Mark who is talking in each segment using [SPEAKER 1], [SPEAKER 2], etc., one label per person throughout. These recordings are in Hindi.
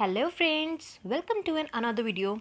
[SPEAKER 1] Hello friends welcome to an another video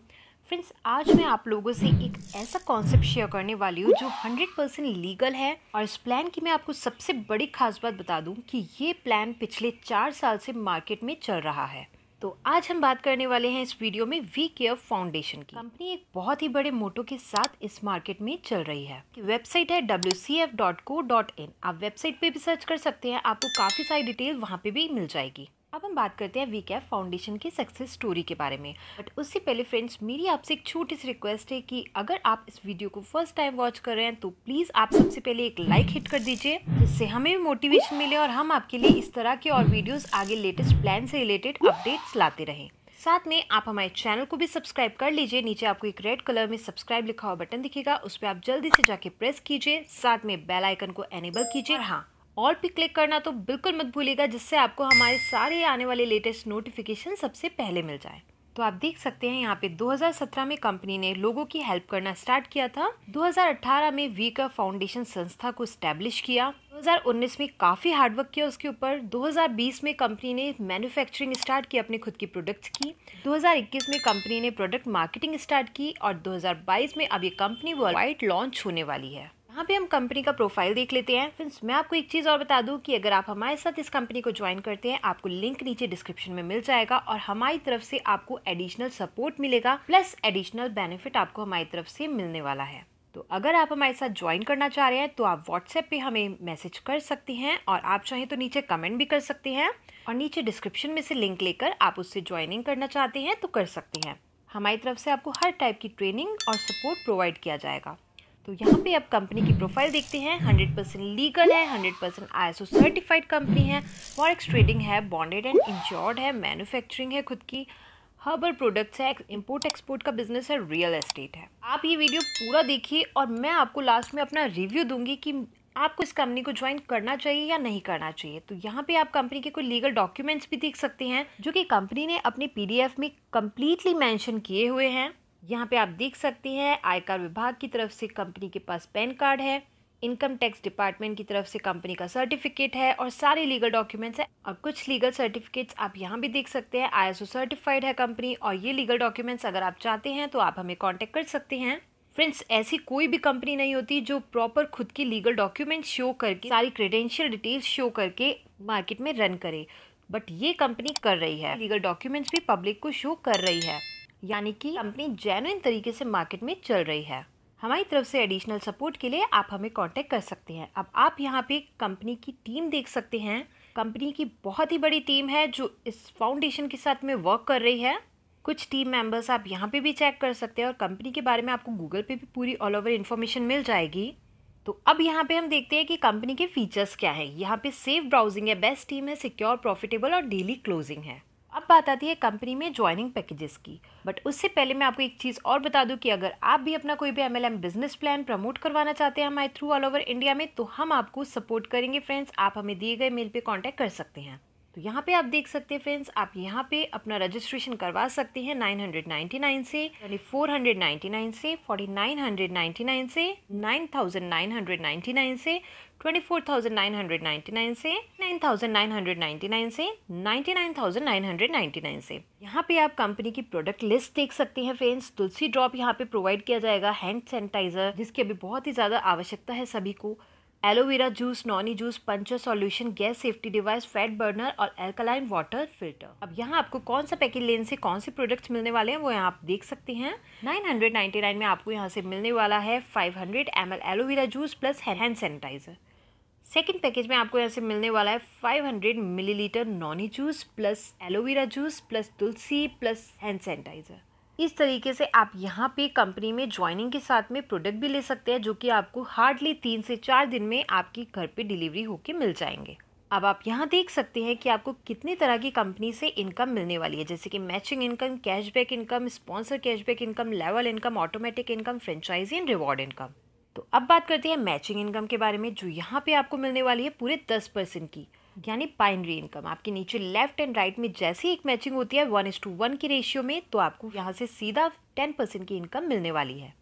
[SPEAKER 1] friends आज मैं आप लोगों से एक ऐसा कॉन्सेप्ट शेयर करने वाली हूँ जो 100 परसेंट लीगल है और इस प्लान की मैं आपको सबसे बड़ी खास बात बता दूँ कि ये प्लान पिछले चार साल से मार्केट में चल रहा है तो आज हम बात करने वाले हैं इस वीडियो में वी केयर फाउंडेशन की कंपनी एक बहुत ही बड़े मोटो के साथ इस मार्केट में चल रही है वेबसाइट है डब्ल्यू आप वेबसाइट पे भी सर्च कर सकते हैं आपको काफ़ी सारी डिटेल वहाँ पे भी मिल जाएगी अब हम बात करते हैं वी कैफ फाउंडेशन की सक्सेस स्टोरी के बारे में बट उससे पहले फ्रेंड्स मेरी आपसे एक छोटी सी रिक्वेस्ट है कि अगर आप इस वीडियो को फर्स्ट टाइम वॉच कर रहे हैं तो प्लीज़ आप सबसे पहले एक लाइक हिट कर दीजिए जिससे हमें भी मोटिवेशन मिले और हम आपके लिए इस तरह के और वीडियोज़ आगे लेटेस्ट प्लान से रिलेटेड अपडेट्स लाते रहें साथ में आप हमारे चैनल को भी सब्सक्राइब कर लीजिए नीचे आपको एक रेड कलर में सब्सक्राइब लिखा हुआ बटन दिखेगा उस पर आप जल्दी से जाके प्रेस कीजिए साथ में बेल आइकन को एनेबल कीजिए हाँ ऑल पे क्लिक करना तो बिल्कुल मत भूलिएगा जिससे आपको हमारे सारे आने वाले लेटेस्ट नोटिफिकेशन सबसे पहले मिल जाए तो आप देख सकते हैं यहाँ पे 2017 में कंपनी ने लोगों की हेल्प करना स्टार्ट किया था 2018 में वी का फाउंडेशन संस्था को स्टैब्लिश किया 2019 में काफ़ी हार्डवर्क किया उसके ऊपर 2020 में कंपनी ने मैन्युफैक्चरिंग स्टार्ट की अपने खुद की प्रोडक्ट्स की 2021 में कंपनी ने प्रोडक्ट मार्केटिंग स्टार्ट की और 2022 में अब ये कंपनी वर्ल्ड वाइड लॉन्च होने वाली है यहाँ पे हम कंपनी का प्रोफाइल देख लेते हैं फ्रेंड्स मैं आपको एक चीज़ और बता दूँ कि अगर आप हमारे साथ इस कंपनी को ज्वाइन करते हैं आपको लिंक नीचे डिस्क्रिप्शन में मिल जाएगा और हमारी तरफ से आपको एडिशनल सपोर्ट मिलेगा प्लस एडिशनल बेनिफिट आपको हमारी तरफ से मिलने वाला है तो अगर आप हमारे साथ ज्वाइन करना चाह रहे हैं तो आप व्हाट्सएप पे हमें मैसेज कर सकते हैं और आप चाहें तो नीचे कमेंट भी कर सकते हैं और नीचे डिस्क्रिप्शन में से लिंक लेकर आप उससे ज्वाइनिंग करना चाहते हैं तो कर सकते हैं हमारी तरफ से आपको हर टाइप की ट्रेनिंग और सपोर्ट प्रोवाइड किया जाएगा तो यहाँ पे आप कंपनी की प्रोफाइल देखते हैं 100 परसेंट लीगल है 100 परसेंट आई सर्टिफाइड कंपनी है फॉरेक्स ट्रेडिंग है बॉन्डेड एंड इंश्योर्ड है मैन्युफैक्चरिंग है खुद की हर्बल प्रोडक्ट्स है इंपोर्ट एक्सपोर्ट का बिजनेस है रियल एस्टेट है आप ये वीडियो पूरा देखिए और मैं आपको लास्ट में अपना रिव्यू दूंगी कि आपको इस कंपनी को ज्वाइन करना चाहिए या नहीं करना चाहिए तो यहाँ पे आप कंपनी के कोई लीगल डॉक्यूमेंट्स भी देख सकते हैं जो कि कंपनी ने अपने पीडीएफ में कम्प्लीटली मेंशन किए हुए हैं यहाँ पे आप देख सकते हैं आयकर विभाग की तरफ से कंपनी के पास पैन कार्ड है इनकम टैक्स डिपार्टमेंट की तरफ से कंपनी का सर्टिफिकेट है और सारे लीगल डॉक्यूमेंट्स हैं और कुछ लीगल सर्टिफिकेट्स आप यहाँ भी देख सकते हैं आई सर्टिफाइड है कंपनी और ये लीगल डॉक्यूमेंट्स अगर आप चाहते हैं तो आप हमें कॉन्टेक्ट कर सकते हैं फ्रेंड्स ऐसी कोई भी कंपनी नहीं होती जो प्रॉपर खुद की लीगल डॉक्यूमेंट शो करके सारी क्रेडेंशियल डिटेल्स शो करके मार्केट में रन करे बट ये कंपनी कर रही है लीगल डॉक्यूमेंट्स भी पब्लिक को शो कर रही है यानी कि कंपनी जेनुइन तरीके से मार्केट में चल रही है हमारी तरफ से एडिशनल सपोर्ट के लिए आप हमें कांटेक्ट कर सकते हैं अब आप यहाँ पे कंपनी की टीम देख सकते हैं कंपनी की बहुत ही बड़ी टीम है जो इस फाउंडेशन के साथ में वर्क कर रही है कुछ टीम मेंबर्स आप यहाँ पे भी चेक कर सकते हैं और कंपनी के बारे में आपको गूगल पे भी पूरी ऑल ओवर इन्फॉर्मेशन मिल जाएगी तो अब यहाँ पे हम देखते हैं कि कंपनी के फीचर्स क्या हैं यहाँ पे सेफ ब्राउजिंग है बेस्ट टीम है सिक्योर प्रॉफिटेबल और डेली क्लोजिंग है अब बात आती है कंपनी में ज्वाइनिंग पैकेजेस की बट उससे पहले मैं आपको एक चीज़ और बता दूं कि अगर आप भी अपना कोई भी एमएलएम बिजनेस प्लान प्रमोट करवाना चाहते हैं हमारे थ्रू ऑल ओवर इंडिया में तो हम आपको सपोर्ट करेंगे फ्रेंड्स आप हमें दिए गए मेल पे कांटेक्ट कर सकते हैं तो यहाँ पे आप देख सकते हैं फ्रेंड्स आप यहाँ पे अपना रजिस्ट्रेशन करवा सकते हैं 999 से यानी 499 से 4999 से 9999 से 24,999 से 9,999 से 99,999 से यहाँ पे आप कंपनी की प्रोडक्ट लिस्ट देख सकते हैं फ्रेंड्स तुलसी ड्रॉप यहाँ पे प्रोवाइड किया जाएगा हैंड सैनिटाइजर जिसकी अभी बहुत ही ज़्यादा आवश्यकता है सभी को aloe vera juice noni juice puncture solution gas safety device fat burner और एल्कलाइन वाटर फिल्टर अब यहाँ आपको कौन सा पैकेज लेन से कौन से प्रोडक्ट्स मिलने वाले हैं वो यहाँ आप देख सकते हैं 999 में आपको यहाँ से मिलने वाला है 500 hundred aloe vera juice plus hand sanitiser second package में आपको यहाँ से मिलने वाला है 500 millilitre noni juice plus aloe vera juice plus tulsi plus hand sanitiser इस तरीके से आप यहाँ पे कंपनी में ज्वाइनिंग के साथ में प्रोडक्ट भी ले सकते हैं जो कि आपको हार्डली तीन से चार दिन में आपकी घर पे डिलीवरी होके मिल जाएंगे अब आप यहाँ देख सकते हैं कि आपको कितने तरह की कंपनी से इनकम मिलने वाली है जैसे कि matching income cashback income sponsor cashback income level income automatic income franchise and reward income तो अब बात करते हैं मैचिंग इनकम के बारे में जो यहाँ पे आपको मिलने वाली है पूरे दस परसेंट की यानी बाइनरी इनकम आपके नीचे लेफ्ट एंड राइट में जैसी एक मैचिंग होती है वन इज टू वन की रेशियो में तो आपको यहाँ से सीधा टेन परसेंट की इनकम मिलने वाली है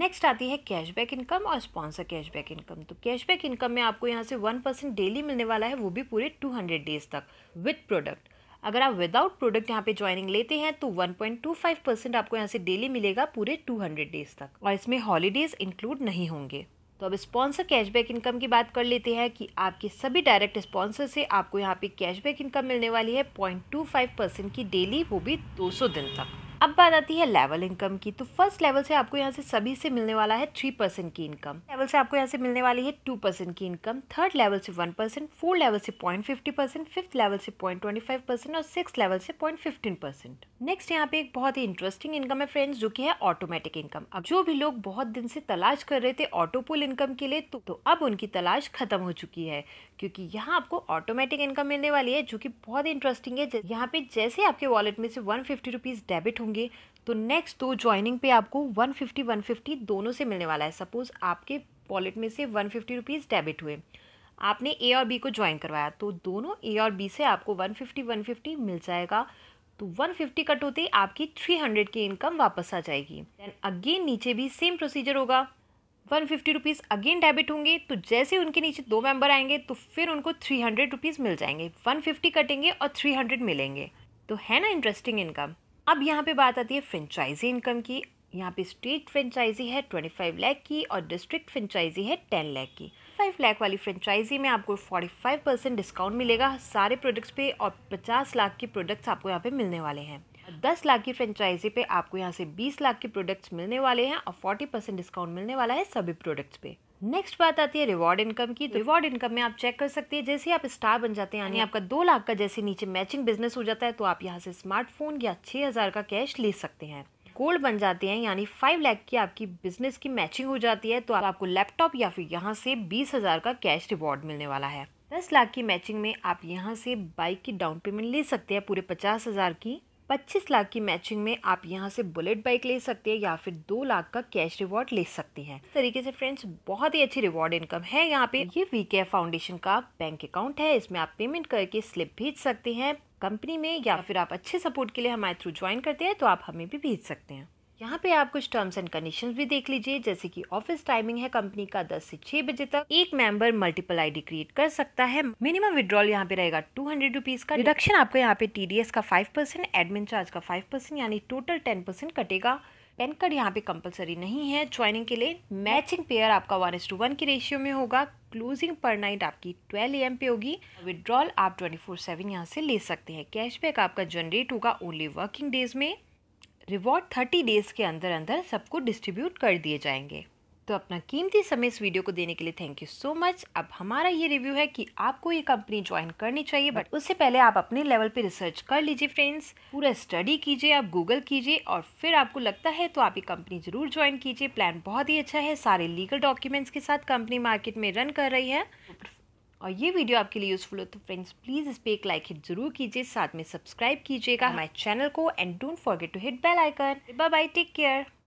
[SPEAKER 1] नेक्स्ट आती है कैशबैक इनकम और स्पॉन्सर कैशबैक इनकम तो कैशबैक इनकम में आपको यहाँ से वन परसेंट डेली मिलने वाला है वो भी पूरे टू हंड्रेड डेज तक विथ प्रोडक्ट अगर आप विदाउट प्रोडक्ट यहाँ पे ज्वाइनिंग लेते हैं तो 1.25 परसेंट आपको यहाँ से डेली मिलेगा पूरे 200 डेज तक और इसमें हॉलीडेज इंक्लूड नहीं होंगे तो अब स्पॉन्सर कैशबैक इनकम की बात कर लेते हैं कि आपके सभी डायरेक्ट स्पॉन्सर से आपको यहाँ पे कैशबैक इनकम मिलने वाली है पॉइंट टू फाइव परसेंट की डेली वो भी दो सौ दिन तक अब बात आती है लेवल इनकम की तो फर्स्ट लेवल से आपको यहाँ से सभी से मिलने वाला है थ्री परसेंट की इनकम लेवल से आपको यहाँ से मिलने वाली है टू परसेंट की इनकम थर्ड लेवल से वन परसेंट फोर्थ लेवल से point fifty percent fifth level से पॉइंट ट्वेंटी फाइव परसेंट और सिक्स लेवल से पॉइंट फिफ्टीन परसेंट नेक्स्ट यहाँ पे एक बहुत ही इंटरेस्टिंग इनकम है फ्रेंड्स जो की है ऑटोमेटिक इनकम अब जो भी लोग बहुत दिन से तलाश कर रहे थे ऑटोपोल इनकम के लिए तो, तो अब उनकी तलाश खत्म हो चुकी है क्योंकि यहाँ आपको ऑटोमेटिक इनकम मिलने वाली है जो की बहुत इंटरेस्टिंग है यहाँ पे जैसे आपके वॉलेट में से वन फिफ्टी डेबिट होंगे होंगे तो नेक्स्ट दो ज्वाइनिंग पे आपको 150 150 दोनों से मिलने वाला है सपोज़ आपके वॉलेट में से वन फिफ्टी रुपीज़ डेबिट हुए आपने ए और बी को ज्वाइन करवाया तो दोनों ए और बी से आपको 150 150 मिल जाएगा तो 150 कट होते ही आपकी 300 की इनकम वापस आ जाएगी देन अगेन नीचे भी सेम प्रोसीजर होगा one fifty rupees again debit होंगे तो जैसे उनके नीचे दो मेंबर आएंगे तो फिर उनको थ्री हंड्रेड रुपीज़ मिल जाएंगे वन फिफ्टी कटेंगे और थ्री हंड्रेड मिलेंगे तो है ना इंटरेस्टिंग इनकम अब यहाँ पे बात आती है फ्रेंचाइजी इनकम की यहाँ पे स्टेट फ्रेंचाइजी है ट्वेंटी फाइव लैख की और डिस्ट्रिक्ट फ्रेंचाइजी है टेन लैख की फाइव लैख वाली फ्रेंचाइजी में आपको फोर्टी फाइव परसेंट डिस्काउंट मिलेगा सारे प्रोडक्ट्स पे और पचास लाख के प्रोडक्ट्स आपको यहाँ पे मिलने वाले हैं दस लाख की फ्रेंचाइजी पे आपको यहाँ से बीस लाख के प्रोडक्ट्स मिलने वाले हैं और फोर्टी परसेंट डिस्काउंट मिलने वाला है सभी प्रोडक्ट्स पे नेक्स्ट बात आती है रिवॉर्ड इनकम की तो रिवॉर्ड इनकम में आप चेक कर सकते हैं जैसे आप स्टार बन जाते हैं यानी हाँ। आपका दो लाख का जैसे नीचे मैचिंग बिजनेस हो जाता है तो आप यहाँ से स्मार्टफोन या छः हज़ार का कैश ले सकते हैं गोल्ड बन जाते हैं यानी फाइव लाख की आपकी बिजनेस की मैचिंग हो जाती है तो आपको लैपटॉप या फिर यहाँ से बीस हज़ार का कैश रिवॉर्ड मिलने वाला है दस लाख की मैचिंग में आप यहाँ से बाइक की डाउन पेमेंट ले सकते हैं पूरे पचास हज़ार की पच्चीस लाख की मैचिंग में आप यहाँ से बुलेट बाइक ले सकते हैं या फिर दो लाख का कैश रिवॉर्ड ले सकते हैं इस तरीके से फ्रेंड्स बहुत ही अच्छी रिवॉर्ड इनकम है यहाँ पे ये वीके फाउंडेशन का बैंक अकाउंट है इसमें आप पेमेंट करके स्लिप भेज सकते हैं कंपनी में या फिर आप अच्छे सपोर्ट के लिए हमारे थ्रू ज्वाइन करते हैं तो आप हमें भी भेज सकते हैं यहाँ पे आप कुछ टर्म्स एंड कंडीशंस भी देख लीजिए जैसे कि ऑफिस टाइमिंग है कंपनी का 10 से 6 बजे तक एक मेंबर मल्टीपल आईडी क्रिएट कर सकता है मिनिमम विड्रॉल यहाँ पे रहेगा टू हंड्रेड रुपीज का रिडक्शन आपको यहाँ पे टीडीएस का फाइव परसेंट एडमिन चार्ज का फाइव परसेंट यानी टोटल टेन परसेंट कटेगा पेन कार्ड यहाँ पे कंपलसरी नहीं है ज्वाइनिंग के लिए मैचिंग पेयर आपका वन एस टू वन की रेशियो में होगा क्लोजिंग पर नाइट आपकी 12 एम पे होगी विड्रॉल आप 24/7 सेवन यहाँ से ले सकते हैं कैशबैक आपका जनरेट होगा ओनली वर्किंग डेज में रिवॉर्ड थर्टी डेज़ के अंदर अंदर सबको डिस्ट्रीब्यूट कर दिए जाएंगे तो अपना कीमती समय इस वीडियो को देने के लिए थैंक यू सो मच अब हमारा ये रिव्यू है कि आपको ये कंपनी ज्वाइन करनी चाहिए बट उससे पहले आप अपने लेवल पे रिसर्च कर लीजिए फ्रेंड्स पूरा स्टडी कीजिए आप गूगल कीजिए और फिर आपको लगता है तो आप ये कंपनी ज़रूर ज्वाइन कीजिए प्लान बहुत ही अच्छा है सारे लीगल डॉक्यूमेंट्स के साथ कंपनी मार्केट में रन कर रही है और ये वीडियो आपके लिए यूज़फुल हो तो फ्रेंड्स प्लीज़ इस पर एक लाइक हिट जरूर कीजिए साथ में सब्सक्राइब कीजिएगा हमारे चैनल को and don't forget to hit bell icon bye bye take care